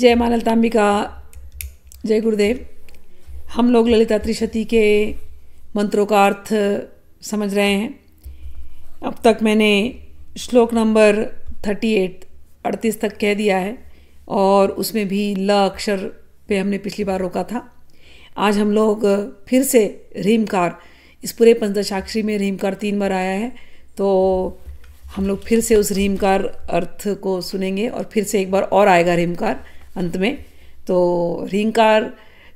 जय माँ ललताम्बिका जय गुरुदेव हम लोग ललिता त्रिशती के मंत्रों का अर्थ समझ रहे हैं अब तक मैंने श्लोक नंबर थर्टी एट अड़तीस तक कह दिया है और उसमें भी ल अक्षर पे हमने पिछली बार रोका था आज हम लोग फिर से रीमकार इस पूरे पंचदशाक्षरी में रीमकार तीन बार आया है तो हम लोग फिर से उस रीमकार अर्थ को सुनेंगे और फिर से एक बार और आएगा रीमकार अंत में तो रिंकार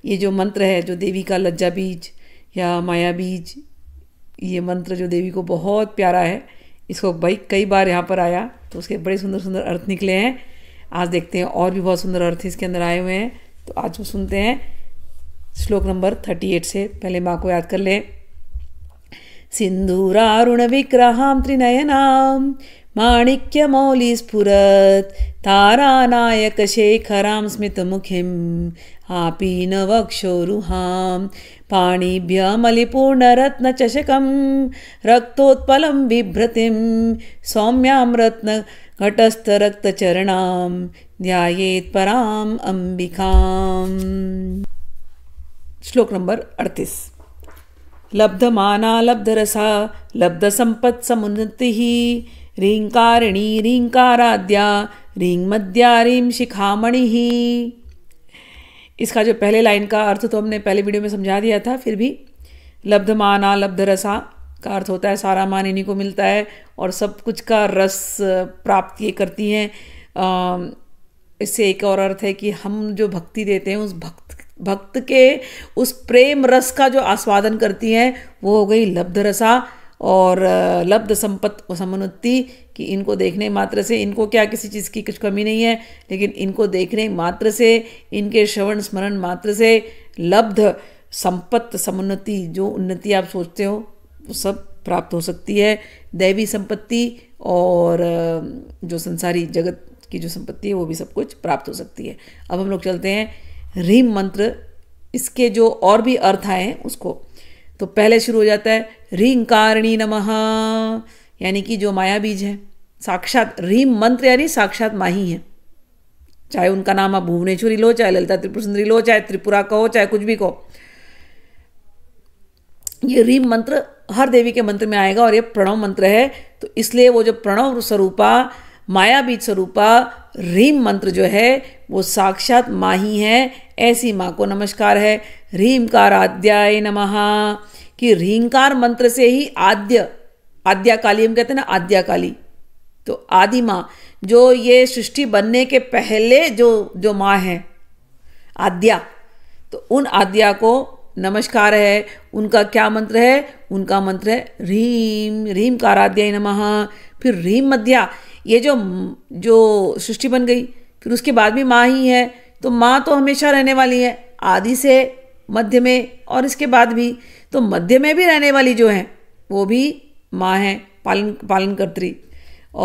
ये जो मंत्र है जो देवी का लज्जा बीज या माया बीज ये मंत्र जो देवी को बहुत प्यारा है इसको भाई कई बार यहाँ पर आया तो उसके बड़े सुंदर सुंदर अर्थ निकले हैं आज देखते हैं और भी बहुत सुंदर अर्थ इसके अंदर आए हुए हैं तो आज वो सुनते हैं श्लोक नंबर थर्टी एट से पहले माँ को याद कर लें सिंदूरारुण विग्रहां त्रिनयनाम माणिक्यमौलिस्फुरत् तारानायकशेखरां स्मितमुखीम् आपीनवक्षोरुहां पाणिभ्यमलिपूर्णरत्नचषकं रक्तोत्पलं बिभ्रतिं सौम्यां रत्नघटस्थरक्तचरणां ध्यायेत् पराम् अम्बिकाम् श्लोक नम्बर् अड्तिस् लब्धमाना लब्धरसा लब्धसम्पत्समुन्नतिः रिंकारिणी रीङ्काराद्या रींग मध्या रीम शिखामणि ही इसका जो पहले लाइन का अर्थ तो हमने पहले वीडियो में समझा दिया था फिर भी लब्ध माना लब्ध रसा का अर्थ होता है सारा मान इन्हीं को मिलता है और सब कुछ का रस प्राप्त ये करती हैं इससे एक और अर्थ है कि हम जो भक्ति देते हैं उस भक्त भक्त के उस प्रेम रस का जो आस्वादन करती हैं वो हो गई लब्ध रसा और लब्ध संपत समुन्नति कि इनको देखने मात्र से इनको क्या किसी चीज़ की कुछ कमी नहीं है लेकिन इनको देखने मात्र से इनके श्रवण स्मरण मात्र से लब्ध संपत्त समुन्नति जो उन्नति आप सोचते हो वो सब प्राप्त हो सकती है दैवी संपत्ति और जो संसारी जगत की जो संपत्ति है वो भी सब कुछ प्राप्त हो सकती है अब हम लोग चलते हैं रीम मंत्र इसके जो और भी अर्थ आए हैं उसको तो पहले शुरू हो जाता है रिंकारिणी नमः यानी कि जो माया बीज है साक्षात रीम मंत्र यानी साक्षात माही है चाहे उनका नाम आप भुवनेश्वरी लो चाहे ललिता त्रिपुर सुंदरी लो चाहे त्रिपुरा कहो चाहे कुछ भी कहो ये रीम मंत्र हर देवी के मंत्र में आएगा और ये प्रणव मंत्र है तो इसलिए वो जो प्रणव स्वरूपा माया बीज स्वरूपा रीम मंत्र जो है वो साक्षात माँ ही है ऐसी माँ को नमस्कार है रीमकार आद्याय नमः कि रीमकार मंत्र से ही आद्य आद्या काली हम कहते हैं ना आद्या काली तो आदि माँ जो ये सृष्टि बनने के पहले जो जो माँ है आद्या तो उन आद्या को नमस्कार है उनका क्या मंत्र है उनका मंत्र है रीम रीम काराध्याय नमः फिर रीम मध्या ये जो जो सृष्टि बन गई फिर उसके बाद भी माँ ही है तो माँ तो हमेशा रहने वाली है आदि से मध्य में और इसके बाद भी तो मध्य में भी रहने वाली जो है वो भी माँ है पालन पालन कर्त्री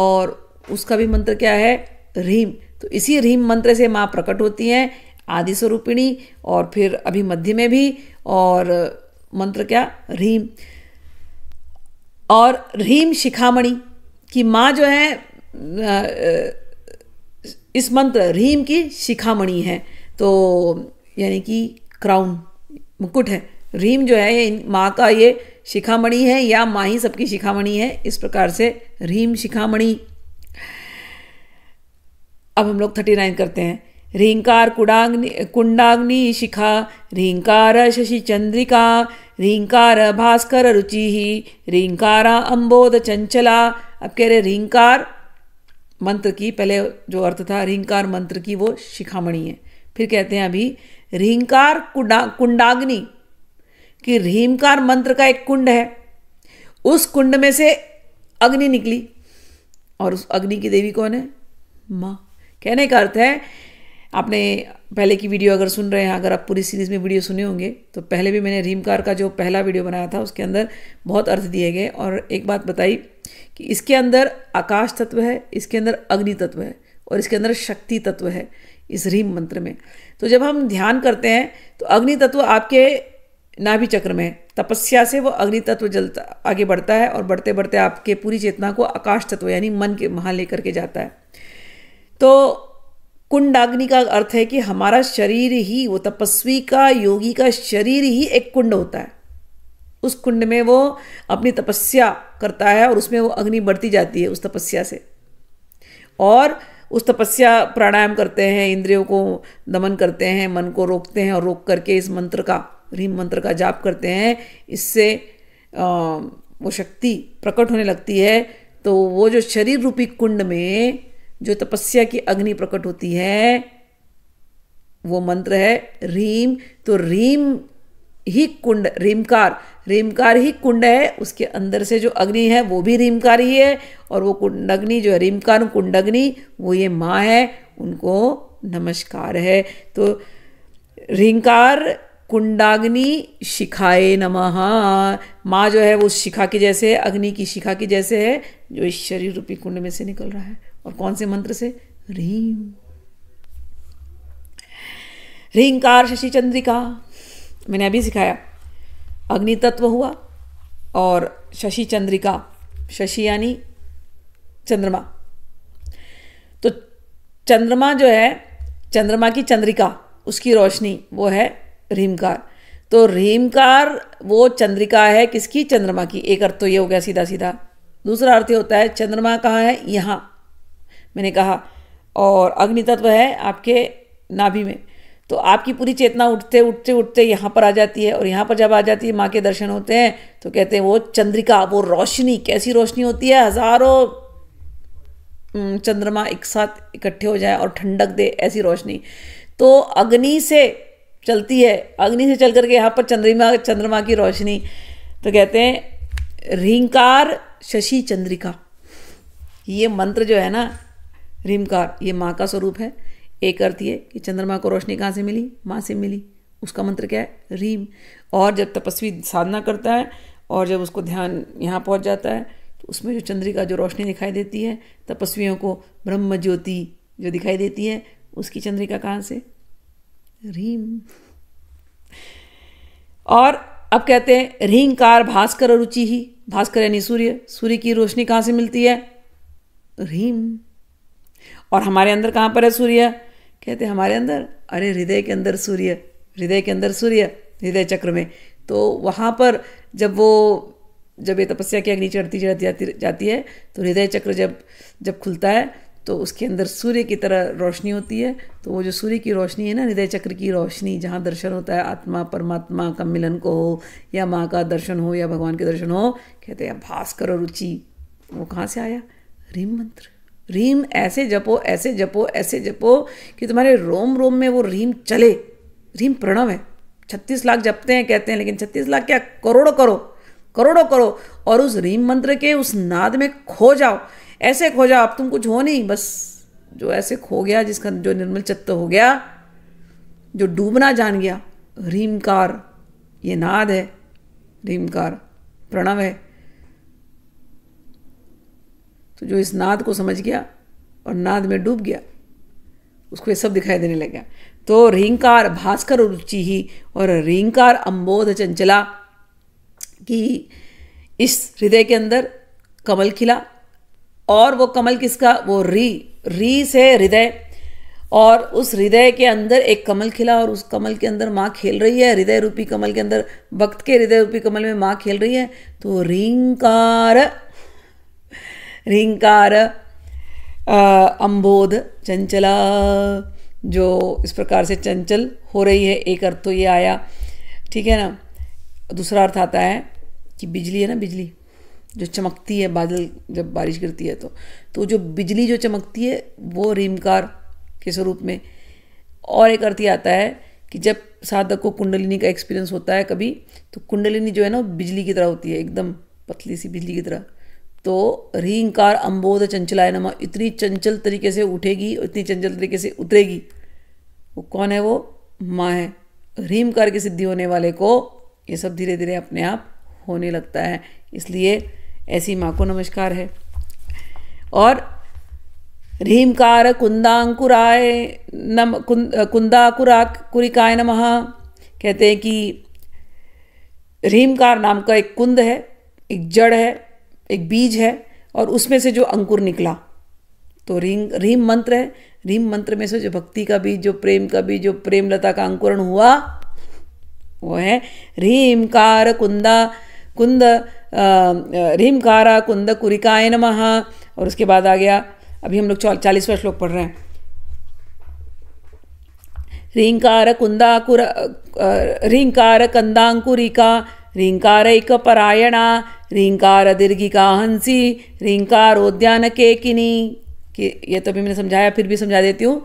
और उसका भी मंत्र क्या है रीम तो इसी रीम मंत्र से माँ प्रकट होती हैं आदि स्वरूपिणी और फिर अभी मध्य में भी और मंत्र क्या रीम और रीम शिखामणि कि माँ जो है इस मंत्र रीम की शिखामणि है तो यानी कि क्राउन मुकुट है रीम जो है ये माँ का ये शिखामणि है या माँ ही सबकी शिखामणि है इस प्रकार से रीम शिखामणि अब हम लोग थर्टी नाइन करते हैं रिंकार कुडाग्नि कुंडाग्नि शिखा रिंकार शशि चंद्रिका रिंकार भास्कर रुचि ही रिंकारा अम्बोध चंचला अब कह रहे रिंकार मंत्र की पहले जो अर्थ था रिंकार मंत्र की वो शिखामणी है फिर कहते हैं अभी रिंकार कुंडा कुंडाग्नि कि रीमकार मंत्र का एक कुंड है उस कुंड में से अग्नि निकली और उस अग्नि की देवी कौन है माँ कहने का अर्थ है आपने पहले की वीडियो अगर सुन रहे हैं अगर आप पूरी सीरीज़ में वीडियो सुने होंगे तो पहले भी मैंने रीमकार का जो पहला वीडियो बनाया था उसके अंदर बहुत अर्थ दिए गए और एक बात बताई कि इसके अंदर आकाश तत्व है इसके अंदर अग्नि तत्व है और इसके अंदर शक्ति तत्व है इस रीम मंत्र में तो जब हम ध्यान करते हैं तो अग्नि तत्व आपके नाभि चक्र में तपस्या से वो अग्नि तत्व जलता आगे बढ़ता है और बढ़ते बढ़ते आपके पूरी चेतना को आकाश तत्व यानी मन के वहाँ लेकर के जाता है तो कुंडाग्नि का अर्थ है कि हमारा शरीर ही वो तपस्वी का योगी का शरीर ही एक कुंड होता है उस कुंड में वो अपनी तपस्या करता है और उसमें वो अग्नि बढ़ती जाती है उस तपस्या से और उस तपस्या प्राणायाम करते हैं इंद्रियों को दमन करते हैं मन को रोकते हैं और रोक करके इस मंत्र का ह्रीम मंत्र का जाप करते हैं इससे वो शक्ति प्रकट होने लगती है तो वो जो शरीर रूपी कुंड में जो तपस्या की अग्नि प्रकट होती है वो मंत्र है रीम तो रीम ही कुंड रीमकार रीमकार ही कुंड है उसके अंदर से जो अग्नि है वो भी रीमकार ही है और वो कुंडग्नि जो है रीमकार कुंडग्नि वो ये माँ है उनको नमस्कार है तो रीमकार कुंडाग्नि शिखाए नमः माँ जो है वो शिखा की जैसे है अग्नि की शिखा की जैसे है जो इस शरीर रूपी कुंड में से निकल रहा है और कौन से मंत्र से रीम रिंकार शशि चंद्रिका मैंने अभी सिखाया अग्नि तत्व हुआ और शशि चंद्रिका शशि यानी चंद्रमा तो चंद्रमा जो है चंद्रमा की चंद्रिका उसकी रोशनी वो है रीमकार तो रीमकार वो चंद्रिका है किसकी चंद्रमा की एक अर्थ तो ये हो गया सीधा सीधा दूसरा अर्थ होता है चंद्रमा कहाँ है यहाँ मैंने कहा और अग्नि तत्व है आपके नाभि में तो आपकी पूरी चेतना उठते उठते उठते यहाँ पर आ जाती है और यहाँ पर जब आ जाती है माँ के दर्शन होते हैं तो कहते हैं वो चंद्रिका वो रोशनी कैसी रोशनी होती है हजारों चंद्रमा एक साथ इकट्ठे हो जाए और ठंडक दे ऐसी रोशनी तो अग्नि से चलती है अग्नि से चल करके यहाँ पर चंद्रमा चंद्रमा की रोशनी तो कहते हैं रिंकार शशि चंद्रिका ये मंत्र जो है ना रिमकार ये माँ का स्वरूप है एक अर्थ ये कि चंद्रमा को रोशनी कहाँ से मिली माँ से मिली उसका मंत्र क्या है रीम और जब तपस्वी साधना करता है और जब उसको ध्यान यहाँ पहुँच जाता है तो उसमें जो चंद्रिका जो रोशनी दिखाई देती है तपस्वियों को ब्रह्म ज्योति जो दिखाई देती है उसकी चंद्रिका कहाँ से रीम और अब कहते हैं रिंकार भास्कर रुचि ही भास्कर यानी सूर्य सूर्य की रोशनी कहाँ से मिलती है रीम और हमारे अंदर कहाँ पर है सूर्य कहते हमारे अंदर अरे हृदय के अंदर सूर्य हृदय के अंदर सूर्य हृदय चक्र में तो वहाँ पर जब वो जब ये तपस्या की अग्नि चढ़ती चढ़ती जाती जाती है तो हृदय चक्र जब जब खुलता है तो उसके अंदर सूर्य की तरह रोशनी होती है तो वो जो सूर्य की रोशनी है ना हृदय चक्र की रोशनी जहाँ दर्शन होता है आत्मा परमात्मा का मिलन को हो या माँ का दर्शन हो या भगवान के दर्शन हो कहते हैं भास्कर और रुचि वो कहाँ से आया रिम मंत्र रीम ऐसे जपो ऐसे जपो ऐसे जपो कि तुम्हारे रोम रोम में वो रीम चले रीम प्रणव है छत्तीस लाख जपते हैं कहते हैं लेकिन छत्तीस लाख क्या करोड़ों करो करोड़ों करो और उस रीम मंत्र के उस नाद में खो जाओ ऐसे खो जाओ अब तुम कुछ हो नहीं बस जो ऐसे खो गया जिसका जो निर्मल चित्त हो गया जो डूबना जान गया रीमकार ये नाद है रीमकार प्रणव है तो जो इस नाद को समझ गया और नाद में डूब गया उसको ये सब दिखाई देने लग गया तो रिंकार भास्कर रुचि ही और रिंकार अम्बोध चंचला कि इस हृदय के अंदर कमल खिला और वो कमल किसका वो री री से हृदय और उस हृदय के अंदर एक कमल खिला और उस कमल के अंदर माँ खेल रही है हृदय रूपी कमल के अंदर भक्त के हृदय रूपी कमल में माँ खेल रही है तो रिंकार रिंकार अम्बोध चंचला जो इस प्रकार से चंचल हो रही है एक अर्थ तो ये आया ठीक है ना दूसरा अर्थ आता है कि बिजली है ना बिजली जो चमकती है बादल जब बारिश गिरती है तो तो जो बिजली जो चमकती है वो रिमकार के स्वरूप में और एक अर्थ ये आता है कि जब साधक को कुंडलिनी का एक्सपीरियंस होता है कभी तो कुंडलिनी जो है ना बिजली की तरह होती है एकदम पतली सी बिजली की तरह तो रिंकार अम्बोध चंचलाय नमा इतनी चंचल तरीके से उठेगी इतनी चंचल तरीके से उतरेगी वो कौन है वो माँ है रीमकार की सिद्धि होने वाले को ये सब धीरे धीरे अपने आप होने लगता है इसलिए ऐसी माँ को नमस्कार है और ह्रीमकार कुंदाकुराय नम कुंदाकुरा कुरिकाय नमः कहते हैं कि ह्रीमकार नाम का एक कुंद है एक जड़ है एक बीज है और उसमें से जो अंकुर निकला तो रिंग रीम मंत्र है रीम मंत्र में से जो भक्ति का बीज जो प्रेम का बीज जो प्रेम लता का अंकुरण हुआ वो है रीम कार कुंदा कुंद रीम कारा कुंद कुरिकाय नमः और उसके बाद आ गया अभी हम लोग चालीसवा श्लोक पढ़ रहे हैं रिंकार कुंदाकुर रिंकार कंदाकुरिका रिंकार दीर्घिका हंसी ऋङ्कारोद्यान केकिनी कि ये तो अभी मैंने समझाया फिर भी समझा देती हूँ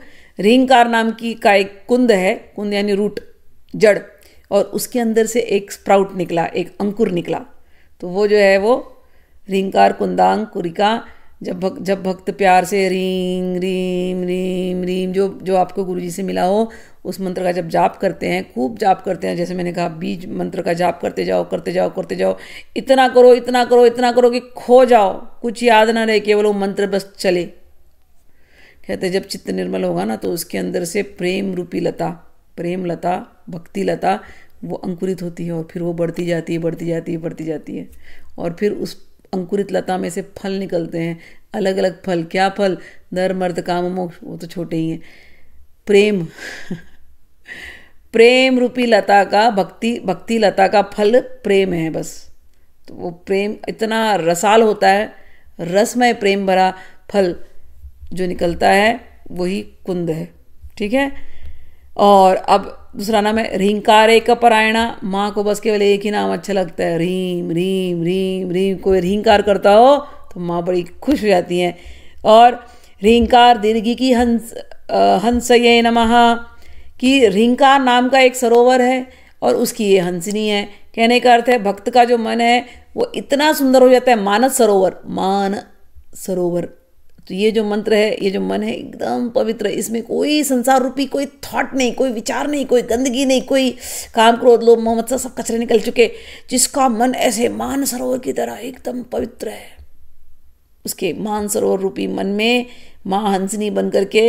रिंकार नाम की का एक कुंद है कुंद यानी रूट जड़ और उसके अंदर से एक स्प्राउट निकला एक अंकुर निकला तो वो जो है वो रिंकार कुंदांग कुरिका जब भक्त जब भक्त प्यार से रीम रीम रीम रीम जो जो आपको गुरु जी से मिला हो उस मंत्र का जब जाप करते हैं खूब जाप करते हैं जैसे मैंने कहा बीज मंत्र का जाप करते जाओ करते जाओ करते जाओ इतना करो इतना करो इतना करो कि खो जाओ कुछ याद ना रहे केवल वो मंत्र बस चले कहते जब चित्त निर्मल होगा ना तो उसके अंदर से प्रेम रूपी लता प्रेम लता भक्ति लता वो अंकुरित होती है और फिर वो बढ़ती जाती है बढ़ती जाती है बढ़ती जाती है और फिर उस अंकुरित लता में से फल निकलते हैं अलग अलग फल क्या फल दर मर्द काम मोक्ष वो तो छोटे ही हैं प्रेम प्रेम रूपी लता का भक्ति भक्ति लता का फल प्रेम है बस तो वो प्रेम इतना रसाल होता है रसमय प्रेम भरा फल जो निकलता है वही कुंद है ठीक है और अब दूसरा नाम है रिंकार का परायणा माँ को बस केवल एक ही नाम अच्छा लगता है रीम रीम रीम रीम कोई रिंकार करता हो तो माँ बड़ी खुश हो जाती हैं और रिंकार दीर्घी की हंस हंस ये नमः कि रिंकार नाम का एक सरोवर है और उसकी ये हंसनी है कहने का अर्थ है भक्त का जो मन है वो इतना सुंदर हो जाता है मानस सरोवर मान सरोवर तो ये जो मंत्र है ये जो मन है एकदम पवित्र है इसमें कोई संसार रूपी कोई थॉट नहीं कोई विचार नहीं कोई गंदगी नहीं कोई काम क्रोध लोभ मोहम्मद सा सब कचरे निकल चुके जिसका मन ऐसे मान सरोवर की तरह एकदम पवित्र है उसके मान सरोवर रूपी मन में माँ हंसनी बन करके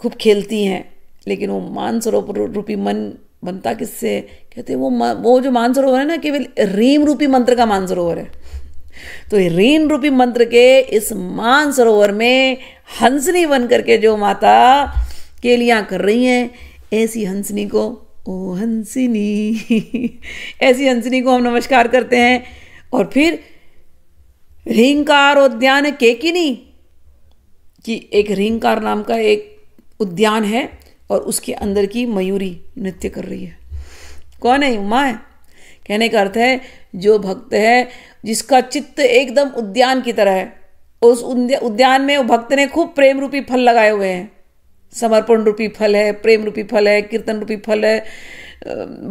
खूब खेलती हैं लेकिन वो मान सरोवर रूपी मन बनता किससे कहते वो वो जो मानसरोवर है ना केवल रीम रूपी मंत्र का मानसरोवर है तो रीन रूपी मंत्र के इस मानसरोवर में हंसनी बन करके जो माता केलियाँ कर रही हैं ऐसी हंसनी को ओ हंसिनी ऐसी हंसनी को हम नमस्कार करते हैं और फिर रिंकार उद्यान केकिनी कि एक रिंकार नाम का एक उद्यान है और उसके अंदर की मयूरी नृत्य कर रही है कौन है उमा है कहने का अर्थ है जो भक्त है जिसका चित्त एकदम उद्यान की तरह है उस उद्यान में वो भक्त ने खूब प्रेम रूपी फल लगाए हुए हैं समर्पण रूपी फल है प्रेम रूपी फल है कीर्तन रूपी फल है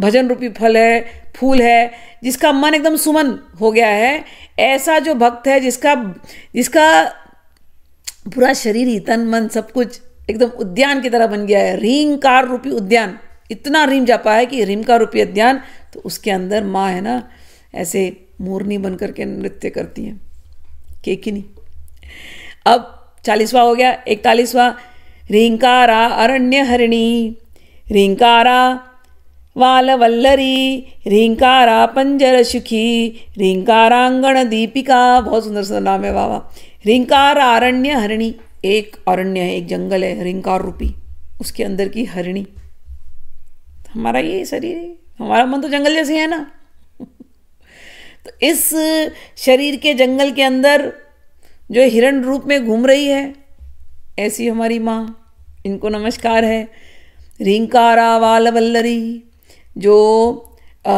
भजन रूपी फल है फूल है जिसका मन एकदम सुमन हो गया है ऐसा जो भक्त है जिसका जिसका पूरा शरीर ही तन मन सब कुछ एकदम उद्यान की तरह बन गया है रींकार रूपी उद्यान इतना रीम जापा है कि रिमकार रूपी उद्यान तो उसके अंदर माँ है ना ऐसे मोरनी बन करके नृत्य करती हैं नहीं अब चालीसवा हो गया इकतालीसवा रिंकारा अरण्य हरिणी रिंकारा वल्लरी रिंकारा पंजर सुखी रिंकारांगण दीपिका बहुत सुंदर सुंदर नाम है बाबा रिंकार अरण्य हरिणी एक अरण्य है एक जंगल है रिंकार रूपी उसके अंदर की हरिणी हमारा ये शरीर हमारा मन तो जंगल जैसे है ना तो इस शरीर के जंगल के अंदर जो हिरण रूप में घूम रही है ऐसी हमारी माँ इनको नमस्कार है रिंकारा वाल वल्लरी जो आ,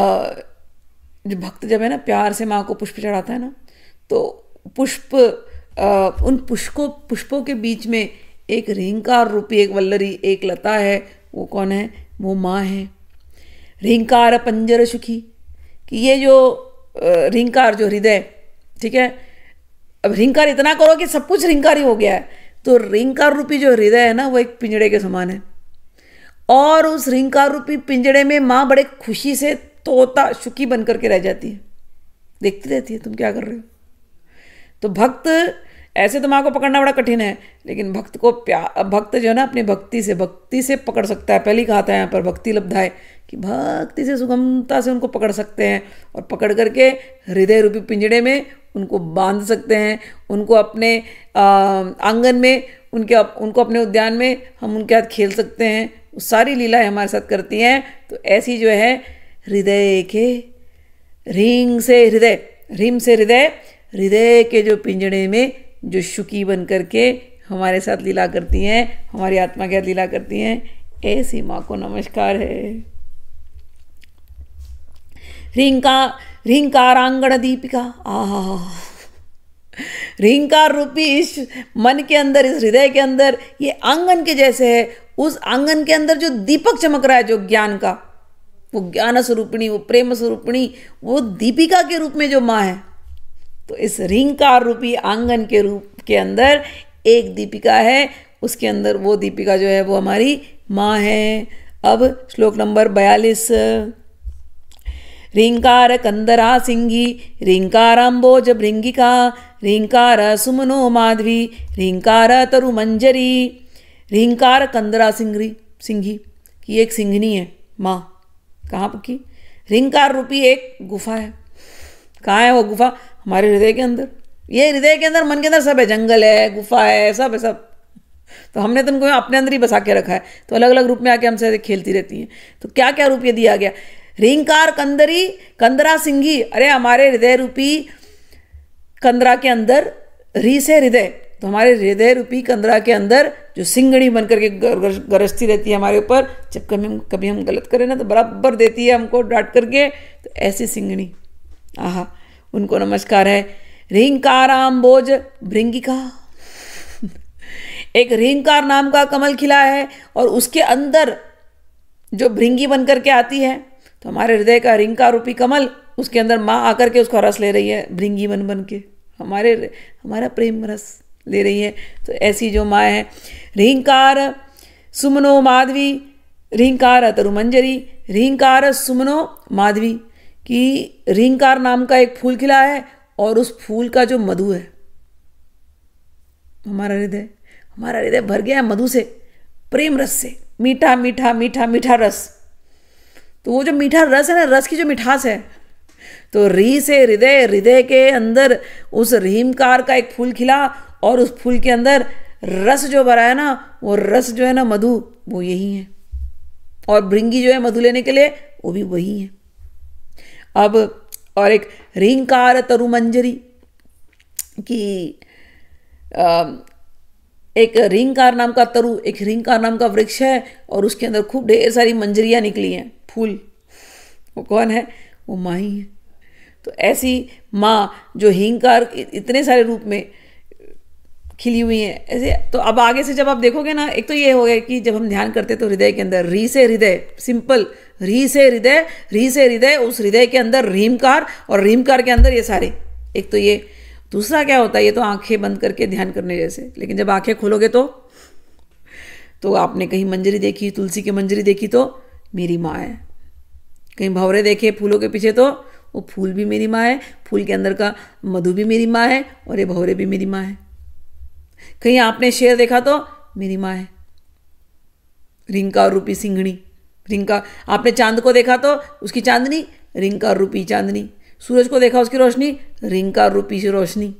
जो भक्त जब है ना प्यार से माँ को पुष्प चढ़ाता है ना तो पुष्प आ, उन पुष्पों पुष्पों के बीच में एक रिंकार रूपी एक वल्लरी एक लता है वो कौन है वो माँ है रिंकार पंजर सुखी कि ये जो रिंकार जो हृदय ठीक है अब रिंकार इतना करो कि सब कुछ रिंकार ही हो गया है तो रिंकार रूपी जो हृदय है ना वो एक पिंजड़े के समान है और उस रिंकार रूपी पिंजड़े में माँ बड़े खुशी से तोता सुखी बन करके रह जाती है देखती रहती है तुम क्या कर रहे हो तो भक्त ऐसे तो माँ को पकड़ना बड़ा कठिन है लेकिन भक्त को प्या भक्त जो है ना अपनी भक्ति से भक्ति से पकड़ सकता है पहली कहा था यहाँ पर भक्ति लब्धाए कि भक्ति से सुगमता से उनको पकड़ सकते हैं और पकड़ करके हृदय रूपी पिंजड़े में उनको बांध सकते हैं उनको अपने आंगन में उनके अप, उनको अपने उद्यान में हम उनके हाथ खेल सकते हैं वो सारी लीलाएं हमारे साथ करती हैं तो ऐसी जो है हृदय के रिंग से हृदय रिम से हृदय हृदय के जो पिंजड़े में जो शुकी बन करके हमारे साथ लीला करती हैं हमारी आत्मा के साथ लीला करती हैं ऐसी माँ को नमस्कार है रिंका रिंकारांगण दीपिका आह रिंकार रूपी इस मन के अंदर इस हृदय के अंदर ये आंगन के जैसे है उस आंगन के अंदर जो दीपक चमक रहा है जो ज्ञान का वो ज्ञान स्वरूपिणी वो प्रेम स्वरूपिणी वो दीपिका के रूप में जो माँ है तो इस रिंकार रूपी आंगन के रूप के अंदर एक दीपिका है उसके अंदर वो दीपिका जो है वो हमारी माँ है अब श्लोक नंबर बयालीस रिंकार कंदरा रीङ्कारकन्दरासिङ्गी रीङ्काराम्बोजभृङ्गिका रिंकार सुमनो माधवी रिंकार तरु मंजरी रिंकार कंदरा सिंगरी सिंघी की एक सिंघनी है माँ कहाँ की रिंकार रूपी एक गुफा है कहाँ है वो गुफा हमारे हृदय के अंदर ये हृदय के अंदर मन के अंदर सब है जंगल है गुफा है सब है सब तो हमने तुमको अपने अंदर ही बसा के रखा है तो अलग अलग रूप में आके हमसे खेलती रहती हैं तो क्या क्या रूप ये दिया गया रिंकार कंदरी कंदरा सिंघी अरे हमारे हृदय रूपी कंदरा के अंदर री से हृदय तो हमारे हृदय रूपी कंदरा के अंदर जो सिंगड़ी बनकर के गरजती रहती है हमारे ऊपर जब कभी हम कभी हम गलत करें ना तो बराबर देती है हमको डांट करके तो ऐसी सिंगड़ी आह उनको नमस्कार है बोझ भृंगिका एक रिंकार नाम का कमल खिला है और उसके अंदर जो भृंगी बनकर के आती है तो हमारे हृदय का रिंका रूपी कमल उसके अंदर माँ आकर के उसका रस ले रही है भृंगी बन बन के हमारे हमारा प्रेम रस ले रही है तो ऐसी जो माँ है रिंकार सुमनो माधवी रिंकार तरुमंजरी रिंकार सुमनो माधवी कि रिंकार नाम का एक फूल खिला है और उस फूल का जो मधु है हमारा हृदय हमारा हृदय भर गया है मधु से प्रेम रस से मीठा मीठा मीठा मीठा रस तो वो जो मीठा रस है ना रस की जो मिठास है तो री से हृदय हृदय के अंदर उस रहीमकार का एक फूल खिला और उस फूल के अंदर रस जो भरा है ना वो रस जो है ना मधु वो यही है और भृंगी जो है मधु लेने के लिए वो भी वही है अब और एक रिंकार तरुमंजरी की एक रिंगकार नाम का तरु एक रिंगकार नाम का वृक्ष है और उसके अंदर खूब ढेर सारी मंजरियाँ निकली हैं फूल वो कौन है वो माँ ही है तो ऐसी माँ जो हिंकार इतने सारे रूप में खिली हुई हैं ऐसे तो अब आगे से जब आप देखोगे ना एक तो ये हो गया कि जब हम ध्यान करते तो हृदय के अंदर री से हृदय सिंपल री से हृदय री से हृदय उस हृदय के अंदर रीमकार और रीमकार के अंदर ये सारे एक तो ये दूसरा क्या होता है ये तो आंखें बंद करके ध्यान करने जैसे लेकिन जब आंखें खोलोगे तो तो आपने कहीं मंजरी देखी तुलसी की मंजरी देखी तो मेरी माँ है कहीं भवरे देखे फूलों के पीछे तो वो फूल भी मेरी माँ है फूल के अंदर का मधु भी मेरी माँ है और ये भवरे भी मेरी माँ है कहीं आपने शेर देखा तो मेरी माँ है रिंका और रूपी सिंघणी रिंका आपने चांद को देखा तो उसकी चांदनी रिंका और रूपी चांदनी सूरज को देखा उसकी रोशनी रिंकार रूपी से रोशनी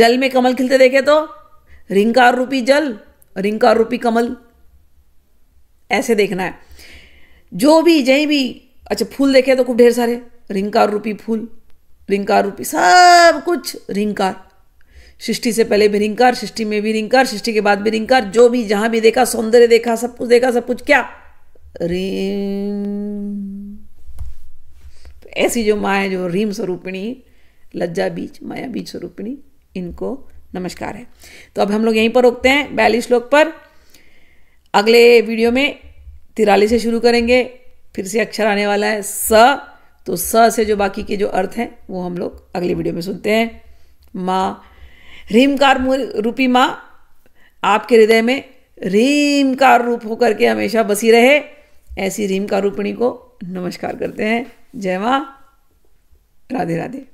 जल में कमल खिलते देखे तो रिंकार रूपी जल रिंकार रूपी कमल ऐसे देखना है जो भी जहीं भी अच्छा फूल देखे तो खूब ढेर सारे रिंकार रूपी फूल रिंकार रूपी सब कुछ रिंकार सृष्टि से पहले भी रिंकार सृष्टि में भी रिंकार सृष्टि के बाद भी रिंकार जो भी जहां भी देखा सौंदर्य देखा सब कुछ देखा सब कुछ क्या रिंग ऐसी जो माँ है जो रीम स्वरूपिणी लज्जा बीज माया बीज स्वरूपिणी इनको नमस्कार है तो अब हम लोग यहीं पर रोकते हैं बयालीस श्लोक पर अगले वीडियो में तिरालीस से शुरू करेंगे फिर से अक्षर आने वाला है स तो स से जो बाकी के जो अर्थ हैं वो हम लोग अगले वीडियो में सुनते हैं माँ रीमकार रूपी माँ आपके हृदय में रीमकार रूप होकर के हमेशा बसी रहे ऐसी रीमकार रूपिणी को नमस्कार करते हैं Jema, radi, radi.